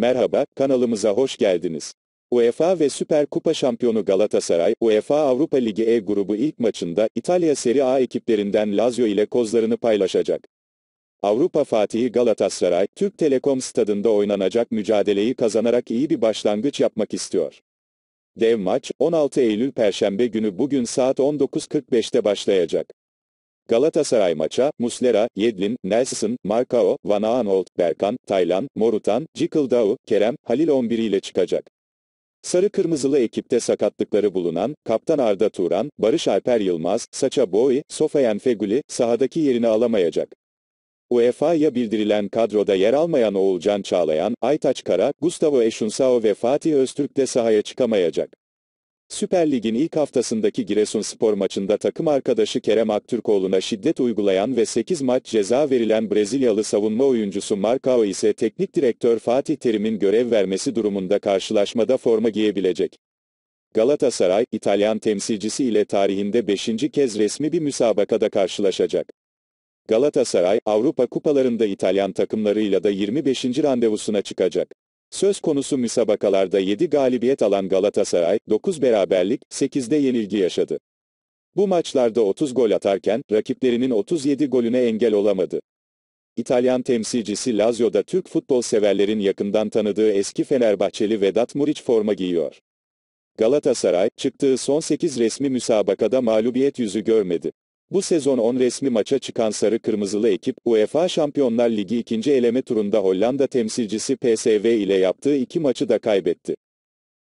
Merhaba, kanalımıza hoş geldiniz. UEFA ve Süper Kupa şampiyonu Galatasaray, UEFA Avrupa Ligi E grubu ilk maçında İtalya Serie A ekiplerinden Lazio ile kozlarını paylaşacak. Avrupa Fatihi Galatasaray, Türk Telekom stadında oynanacak mücadeleyi kazanarak iyi bir başlangıç yapmak istiyor. Dev maç, 16 Eylül Perşembe günü bugün saat 19.45'te başlayacak. Galatasaray maça, Muslera, Yedlin, Nelson, Markao, Van Aanholt, Berkan, Taylan, Morutan, Cikıldao, Kerem, Halil 11 ile çıkacak. Sarı kırmızılı ekipte sakatlıkları bulunan, Kaptan Arda Turan, Barış Alper Yılmaz, Saça Boy, Sofyan Feguli, sahadaki yerini alamayacak. UEFA'ya bildirilen kadroda yer almayan Oğulcan Çağlayan, Aytaç Kara, Gustavo Eşunsao ve Fatih Öztürk de sahaya çıkamayacak. Süper Lig'in ilk haftasındaki Giresunspor maçında takım arkadaşı Kerem Aktürkoğlu'na şiddet uygulayan ve 8 maç ceza verilen Brezilyalı savunma oyuncusu Marcao ise teknik direktör Fatih Terim'in görev vermesi durumunda karşılaşmada forma giyebilecek. Galatasaray, İtalyan temsilcisi ile tarihinde 5. kez resmi bir müsabakada karşılaşacak. Galatasaray, Avrupa kupalarında İtalyan takımlarıyla da 25. randevusuna çıkacak. Söz konusu müsabakalarda 7 galibiyet alan Galatasaray, 9 beraberlik, 8'de yenilgi yaşadı. Bu maçlarda 30 gol atarken, rakiplerinin 37 golüne engel olamadı. İtalyan temsilcisi Lazio'da Türk futbol severlerin yakından tanıdığı eski Fenerbahçeli Vedat Muriç forma giyiyor. Galatasaray, çıktığı son 8 resmi müsabakada mağlubiyet yüzü görmedi. Bu sezon 10 resmi maça çıkan sarı kırmızılı ekip UEFA Şampiyonlar Ligi ikinci eleme turunda Hollanda temsilcisi PSV ile yaptığı iki maçı da kaybetti.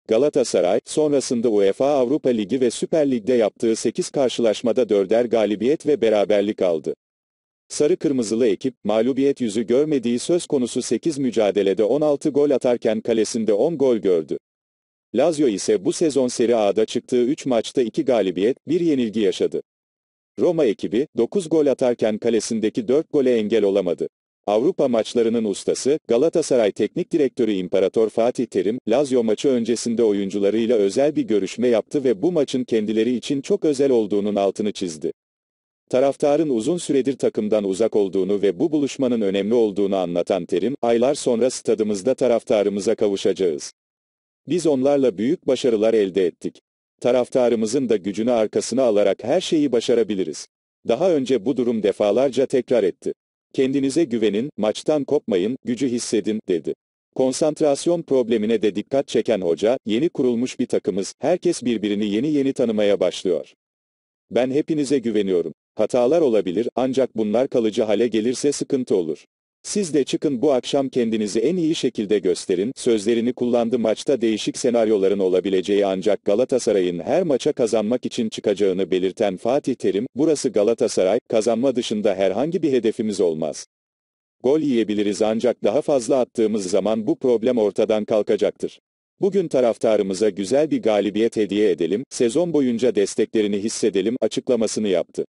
Galatasaray, sonrasında UEFA Avrupa Ligi ve Süper Lig'de yaptığı 8 karşılaşmada 4'er galibiyet ve beraberlik aldı. Sarı kırmızılı ekip, mağlubiyet yüzü görmediği söz konusu 8 mücadelede 16 gol atarken kalesinde 10 gol gördü. Lazio ise bu sezon Serie A'da çıktığı 3 maçta 2 galibiyet, 1 yenilgi yaşadı. Roma ekibi 9 gol atarken kalesindeki 4 gole engel olamadı. Avrupa maçlarının ustası, Galatasaray Teknik Direktörü İmparator Fatih Terim, Lazio maçı öncesinde oyuncularıyla özel bir görüşme yaptı ve bu maçın kendileri için çok özel olduğunun altını çizdi. Taraftarın uzun süredir takımdan uzak olduğunu ve bu buluşmanın önemli olduğunu anlatan Terim, aylar sonra stadımızda taraftarımıza kavuşacağız. Biz onlarla büyük başarılar elde ettik taraftarımızın da gücünü arkasına alarak her şeyi başarabiliriz. Daha önce bu durum defalarca tekrar etti. Kendinize güvenin, maçtan kopmayın, gücü hissedin, dedi. Konsantrasyon problemine de dikkat çeken hoca, yeni kurulmuş bir takımız, herkes birbirini yeni yeni tanımaya başlıyor. Ben hepinize güveniyorum. Hatalar olabilir ancak bunlar kalıcı hale gelirse sıkıntı olur. Siz de çıkın bu akşam kendinizi en iyi şekilde gösterin, sözlerini kullandı maçta değişik senaryoların olabileceği ancak Galatasaray'ın her maça kazanmak için çıkacağını belirten Fatih Terim, burası Galatasaray, kazanma dışında herhangi bir hedefimiz olmaz. Gol yiyebiliriz ancak daha fazla attığımız zaman bu problem ortadan kalkacaktır. Bugün taraftarımıza güzel bir galibiyet hediye edelim, sezon boyunca desteklerini hissedelim açıklamasını yaptı.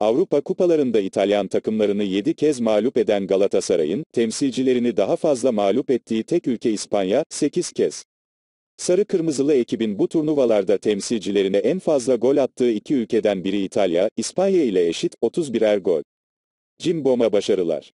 Avrupa kupalarında İtalyan takımlarını 7 kez mağlup eden Galatasaray'ın, temsilcilerini daha fazla mağlup ettiği tek ülke İspanya, 8 kez. Sarı Kırmızılı ekibin bu turnuvalarda temsilcilerine en fazla gol attığı iki ülkeden biri İtalya, İspanya ile eşit 31'er gol. Jimbo'ma başarılar.